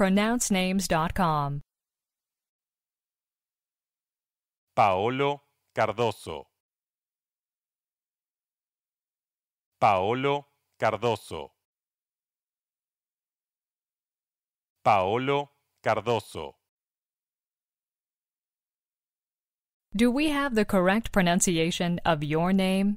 pronouncenames.com. Paolo Cardoso. Paolo Cardoso. Paolo Cardoso. Do we have the correct pronunciation of your name?